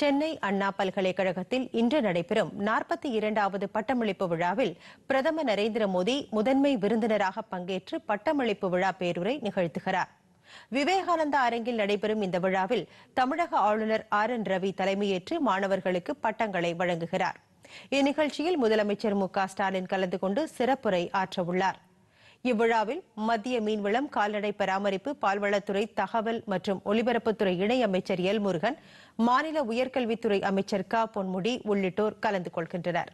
சென்னை அண்ணா பல்கலைக்கழகத்தில் இன்று நடைபெறும் நாற்பத்தி இரண்டாவது பட்டமளிப்பு விழாவில் பிரதமர் நரேந்திர மோடி முதன்மை விருந்தினராக பங்கேற்று பட்டமளிப்பு விழா பேருரை நிகழ்த்துகிறார் விவேகானந்தா அரங்கில் நடைபெறும் இந்த விழாவில் தமிழக ஆளுநர் ஆர் என் ரவி தலைமையேற்று மாணவர்களுக்கு பட்டங்களை வழங்குகிறார் இந்நிகழ்ச்சியில் முதலமைச்சர் மு க ஸ்டாலின் கலந்து கொண்டு சிறப்புரை ஆற்றவுள்ளாா் இவ்விழாவில் மத்திய மீன்வளம் கால்நடை பராமரிப்பு பால்வளத்துறை தகவல் மற்றும் ஒலிபரப்புத்துறை இணையமைச்சர் எல்முருகன் மாநில உயர்கல்வித்துறை அமைச்சர் க பொன்முடி உள்ளிட்டோர் கலந்து கொள்கின்றனர்